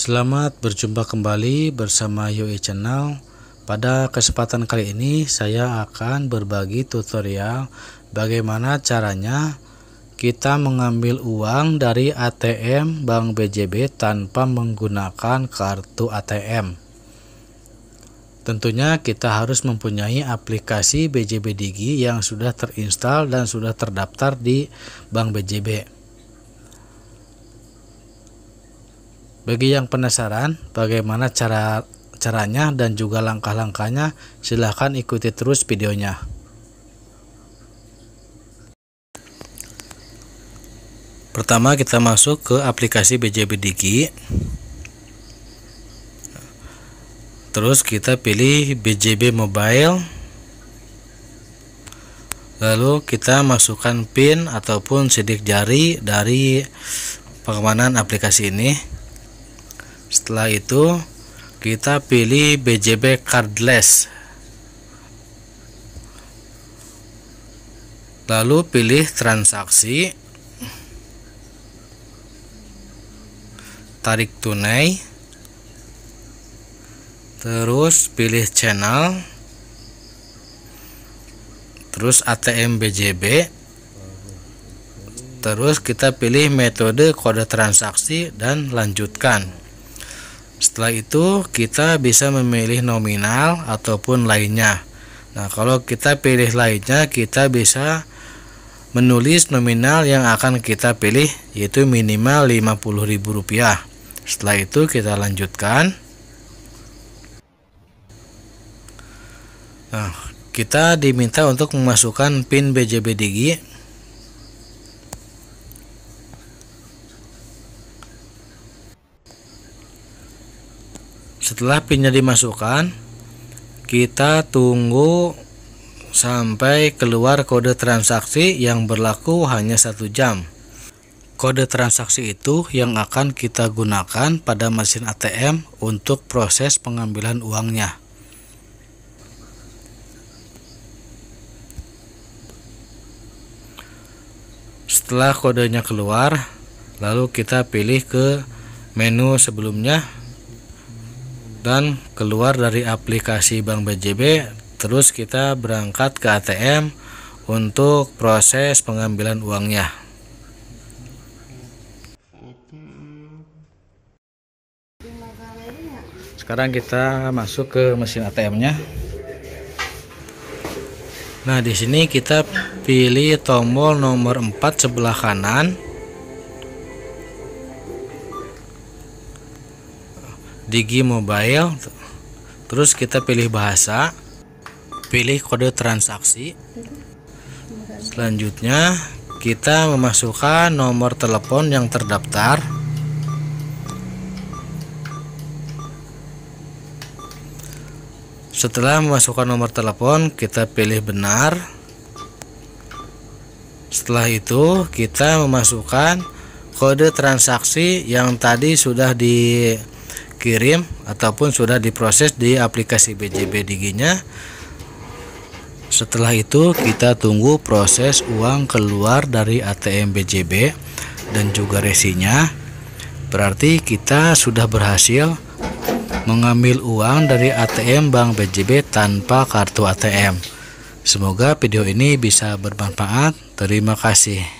Selamat berjumpa kembali bersama Yoi Channel. Pada kesempatan kali ini saya akan berbagi tutorial bagaimana caranya kita mengambil uang dari ATM Bank BJB tanpa menggunakan kartu ATM. Tentunya kita harus mempunyai aplikasi BJB Digi yang sudah terinstal dan sudah terdaftar di Bank BJB. Bagi yang penasaran bagaimana cara caranya dan juga langkah-langkahnya, silahkan ikuti terus videonya. Pertama kita masuk ke aplikasi BJB Digi. Terus kita pilih BJB Mobile. Lalu kita masukkan PIN ataupun sidik jari dari pengamanan aplikasi ini setelah itu kita pilih BJB cardless lalu pilih transaksi tarik tunai terus pilih channel terus ATM BJB terus kita pilih metode kode transaksi dan lanjutkan setelah itu kita bisa memilih nominal ataupun lainnya. Nah, kalau kita pilih lainnya, kita bisa menulis nominal yang akan kita pilih yaitu minimal Rp50.000. Setelah itu kita lanjutkan. Nah, kita diminta untuk memasukkan PIN BJB Digi setelah pinnya dimasukkan kita tunggu sampai keluar kode transaksi yang berlaku hanya satu jam kode transaksi itu yang akan kita gunakan pada mesin ATM untuk proses pengambilan uangnya setelah kodenya keluar lalu kita pilih ke menu sebelumnya dan keluar dari aplikasi Bank BJB terus kita berangkat ke ATM untuk proses pengambilan uangnya sekarang kita masuk ke mesin ATM-nya nah di sini kita pilih tombol nomor 4 sebelah kanan Digi Mobile terus kita pilih bahasa pilih kode transaksi selanjutnya kita memasukkan nomor telepon yang terdaftar setelah memasukkan nomor telepon kita pilih benar setelah itu kita memasukkan kode transaksi yang tadi sudah di kirim ataupun sudah diproses di aplikasi BJB Diginya setelah itu kita tunggu proses uang keluar dari ATM BJB dan juga resinya berarti kita sudah berhasil mengambil uang dari ATM Bank BJB tanpa kartu ATM semoga video ini bisa bermanfaat terima kasih